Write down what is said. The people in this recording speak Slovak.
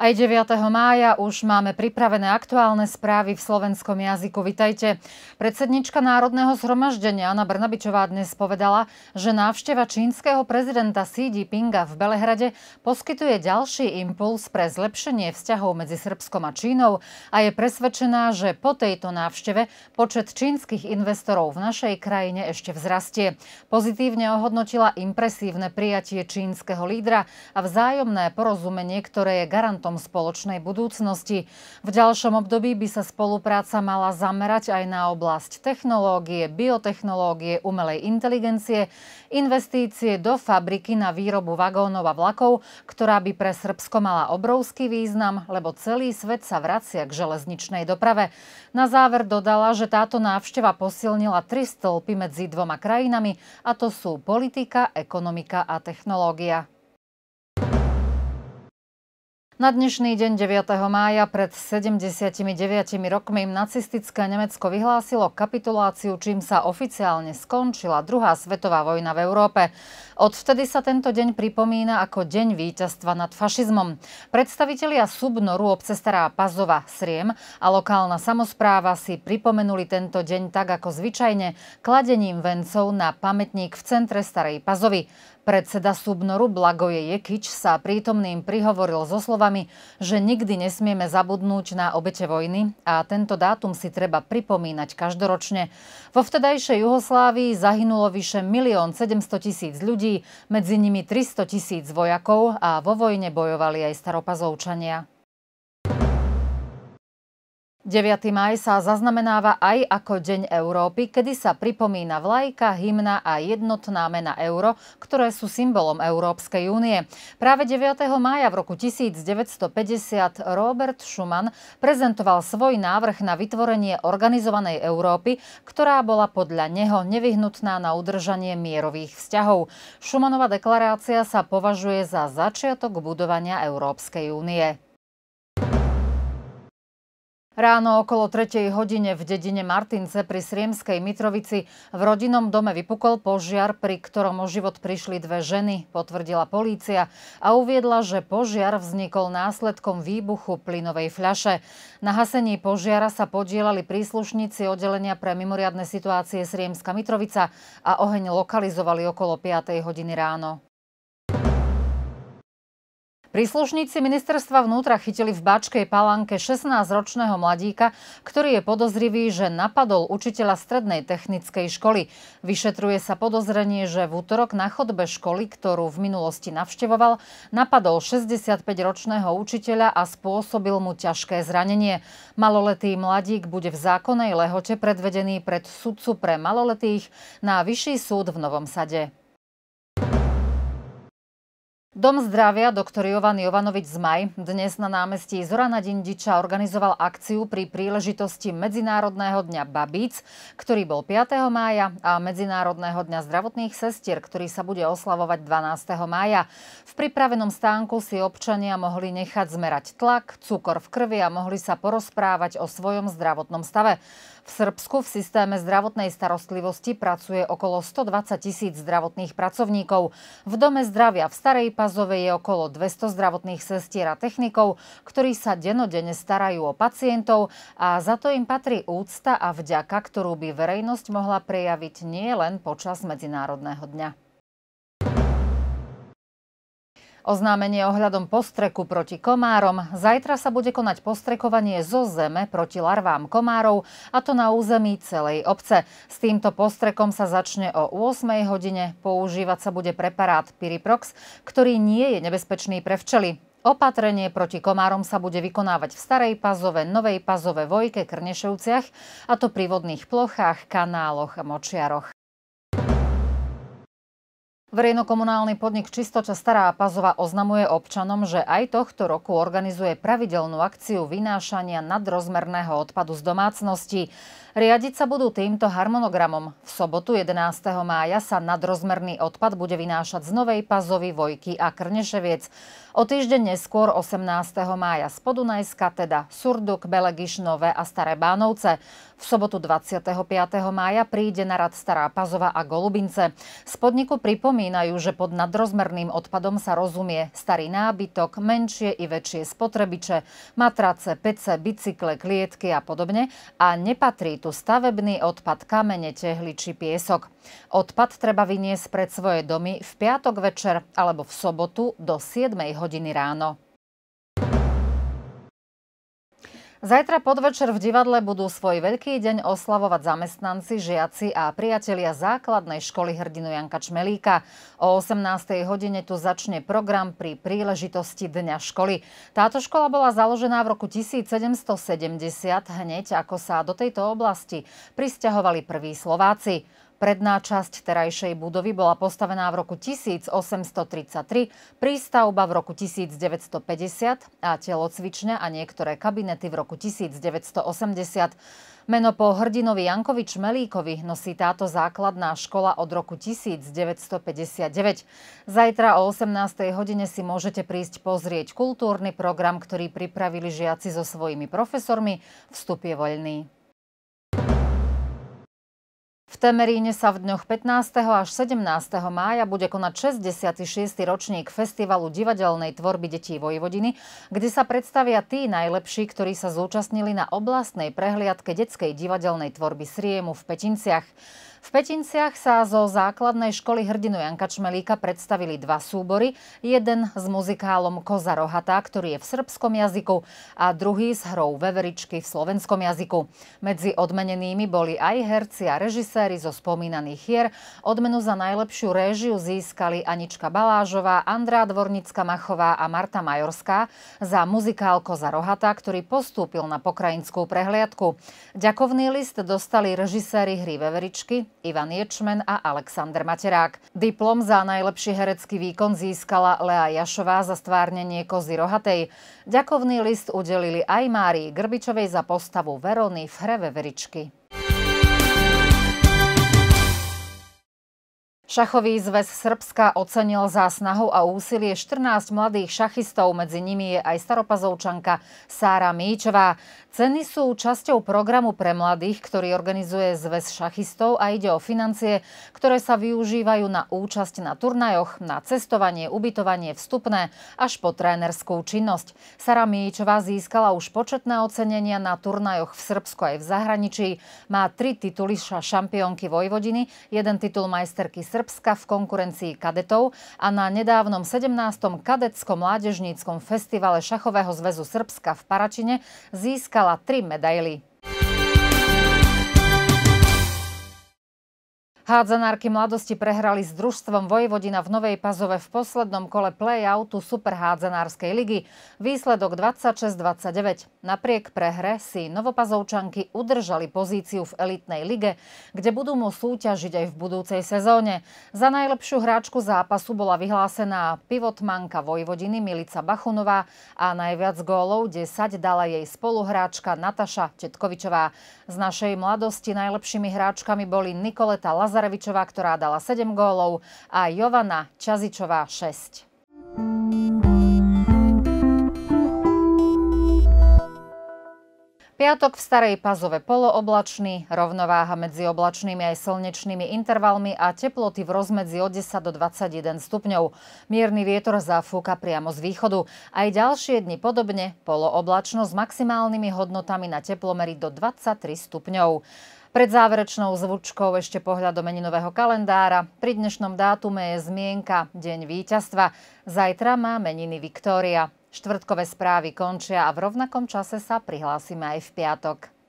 Aj 9. mája už máme pripravené aktuálne správy v slovenskom jazyku. Vitajte. Predsednička Národného zhromaždenia Anna Brnabičová dnes povedala, že návšteva čínskeho prezidenta Xi Jinpinga v Belehrade poskytuje ďalší impuls pre zlepšenie vzťahov medzi Srbskom a Čínou a je presvedčená, že po tejto návšteve počet čínskych investorov v našej krajine ešte vzrastie. Pozitívne ohodnotila impresívne prijatie čínskeho lídra a vzájomné porozumenie, ktoré je garantom horizontom spoločnej budúcnosti. V ďalšom období by sa spolupráca mala zamerať aj na oblasť technológie, biotechnológie, umelej inteligencie, investície do fabriky na výrobu vagónov a vlakov, ktorá by pre Srbsko mala obrovský význam, lebo celý svet sa vracia k železničnej doprave. Na záver dodala, že táto návšteva posilnila tri stĺpy medzi dvoma krajinami, a to sú politika, ekonomika a technológia. Na dnešný deň 9. mája pred 79 rokmi nacistické Nemecko vyhlásilo kapituláciu, čím sa oficiálne skončila druhá svetová vojna v Európe. Odvtedy sa tento deň pripomína ako deň víťazstva nad fašizmom. Predstavitelia Subnoru obce Stará Pazova Sriem a lokálna samozpráva si pripomenuli tento deň tak ako zvyčajne kladením vencov na pamätník v centre Starej Pazovy. Predseda Subnoru Blagoje Jekič sa prítomným prihovoril so slovami, že nikdy nesmieme zabudnúť na obete vojny a tento dátum si treba pripomínať každoročne. Vo vtedajšej Juhoslávii zahynulo vyše 1 700 tisíc ľudí, medzi nimi 300 tisíc vojakov a vo vojne bojovali aj staropazovčania. 9. maj sa zaznamenáva aj ako Deň Európy, kedy sa pripomína vlajka, hymna a jednotná mena euro, ktoré sú symbolom Európskej únie. Práve 9. maja v roku 1950 Robert Schuman prezentoval svoj návrh na vytvorenie organizovanej Európy, ktorá bola podľa neho nevyhnutná na udržanie mierových vzťahov. Schumanová deklarácia sa považuje za začiatok budovania Európskej únie. Ráno okolo 3. hodine v dedine Martince pri Sriemskej Mitrovici v rodinnom dome vypukol požiar, pri ktorom o život prišli dve ženy, potvrdila polícia a uviedla, že požiar vznikol následkom výbuchu plynovej fľaše. Na hasení požiara sa podielali príslušníci oddelenia pre mimoriadne situácie Sriemska Mitrovica a oheň lokalizovali okolo 5. hodiny ráno. Príslušníci ministerstva vnútra chytili v Bačkej Palanke 16-ročného mladíka, ktorý je podozrivý, že napadol učiteľa strednej technickej školy. Vyšetruje sa podozrenie, že v útorok na chodbe školy, ktorú v minulosti navštevoval, napadol 65-ročného učiteľa a spôsobil mu ťažké zranenie. Maloletý mladík bude v zákonej lehote predvedený pred sudcu pre maloletých na Vyšší súd v Novom Sade. Dom zdravia doktor Jovan Jovanovič Zmaj dnes na námestí Zorana Dindiča organizoval akciu pri príležitosti Medzinárodného dňa babíc, ktorý bol 5. mája a Medzinárodného dňa zdravotných sestier, ktorý sa bude oslavovať 12. mája. V pripravenom stánku si občania mohli nechať zmerať tlak, cukor v krvi a mohli sa porozprávať o svojom zdravotnom stave. V Srbsku v systéme zdravotnej starostlivosti pracuje okolo 120 tisíc zdravotných pracovníkov. V Dome zdravia v Starej Pazove je okolo 200 zdravotných sestier a technikov, ktorí sa denodene starajú o pacientov a za to im patrí úcta a vďaka, ktorú by verejnosť mohla prejaviť nie len počas Medzinárodného dňa. Oznámenie ohľadom postreku proti komárom. Zajtra sa bude konať postrekovanie zo zeme proti larvám komárov, a to na území celej obce. S týmto postrekom sa začne o 8 hodine. Používať sa bude preparát Pyriprox, ktorý nie je nebezpečný pre včely. Opatrenie proti komárom sa bude vykonávať v Starej Pazove, Novej Pazove, Vojke, Krnešovciach, a to pri vodných plochách, kanáloch a močiaroch. Verejnokomunálny podnik Čistoča Stará Pazova oznamuje občanom, že aj tohto roku organizuje pravidelnú akciu vynášania nadrozmerného odpadu z domácnosti. Riadiť sa budú týmto harmonogramom. V sobotu 11. mája sa nadrozmerný odpad bude vynášať z Novej Pazovy, Vojky a Krneševiec. O týždeň neskôr 18. mája z Podunajska, teda Surduk, Belegiš, Nové a Staré Bánovce. V sobotu 25. mája príde na rad Stará Pazova a Golubince. Z podniku pripomínajú, že pod nadrozmerným odpadom sa rozumie starý nábytok, menšie i väčšie spotrebiče, matrace, pece, bicykle, klietky a podobne a nepatrí tu stavebný odpad, kamene, tehly či piesok. Odpad treba vyniesť pred svoje domy v piatok večer alebo v sobotu do 7 hodiny ráno. Zajtra podvečer v divadle budú svoj veľký deň oslavovať zamestnanci, žiaci a priatelia základnej školy hrdinu Janka Čmelíka. O 18. hodine tu začne program pri príležitosti Dňa školy. Táto škola bola založená v roku 1770, hneď ako sa do tejto oblasti pristahovali prví Slováci. Predná časť terajšej budovy bola postavená v roku 1833, prístavba v roku 1950 a telocvične a niektoré kabinety v roku 1980. Meno po hrdinovi Jankovi Čmelíkovi nosí táto základná škola od roku 1959. Zajtra o 18. hodine si môžete prísť pozrieť kultúrny program, ktorý pripravili žiaci so svojimi profesormi. Vstup je voľný. Temeríne sa v dňoch 15. až 17. mája bude konať 66. ročník Festivalu divadelnej tvorby detí Vojvodiny, kde sa predstavia tí najlepší, ktorí sa zúčastnili na oblastnej prehliadke detskej divadelnej tvorby Sriemu v Petinciach. V Petinciach sa zo základnej školy hrdinu Janka Čmelíka predstavili dva súbory, jeden s muzikálom Koza Rohatá, ktorý je v srbskom jazyku a druhý s hrou Veveričky v slovenskom jazyku. Medzi odmenenými boli aj herci a režiséri, zábery zo spomínaných hier. Odmenu za najlepšiu réžiu získali Anička Balážová, Andrá Dvornická-Machová a Marta Majorská za muzikál Koza Rohata, ktorý postúpil na pokrajinskú prehliadku. Ďakovný list dostali režiséri hry Veveričky, Ivan Ječmen a Alexander Materák. Diplom za najlepší herecký výkon získala Lea Jašová za stvárnenie Kozy Rohatej. Ďakovný list udelili aj Márii Grbičovej za postavu Verony v hre Veveričky. Šachový zväz Srbska ocenil za snahu a úsilie 14 mladých šachistov, medzi nimi je aj staropazovčanka Sára Míčová. Ceny sú časťou programu pre mladých, ktorý organizuje zväz šachistov a ide o financie, ktoré sa využívajú na účasť na turnajoch, na cestovanie, ubytovanie, vstupné až po trénerskú činnosť. Sára Míčová získala už početné ocenenia na turnajoch v Srbsku aj v zahraničí. Má tri tituly šampiónky Vojvodiny, jeden titul majsterky Srbska, Srbska v konkurencii kadetov a na nedávnom 17. kadetskom mládežníckom festivale Šachového zväzu Srbska v Paračine získala tri medaily. Hádzanárky mladosti prehrali s družstvom Vojvodina v Novej Pazove v poslednom kole play-outu Superhádzanárskej ligy. Výsledok 26-29. Napriek prehre si Novopazovčanky udržali pozíciu v elitnej lige, kde budú mu súťažiť aj v budúcej sezóne. Za najlepšiu hráčku zápasu bola vyhlásená pivotmanka Vojvodiny Milica Bachunová a najviac gólov 10 dala jej spoluhráčka Nataša Tetkovičová. Z našej mladosti najlepšími hráčkami boli Nikoleta Lazar Lazarevičová, ktorá dala 7 gólov a Jovana Čazičová 6. Piatok v Starej Pazove polooblačný, rovnováha medzi oblačnými aj slnečnými intervalmi a teploty v rozmedzi od 10 do 21 stupňov. Mierny vietor zafúka priamo z východu. Aj ďalšie dni podobne polooblačno s maximálnymi hodnotami na teplomery do 23 stupňov. Pred záverečnou zvučkou ešte pohľad do meninového kalendára. Pri dnešnom dátume je zmienka Deň víťazstva. Zajtra má meniny Viktória. Štvrtkové správy končia a v rovnakom čase sa prihlásime aj v piatok.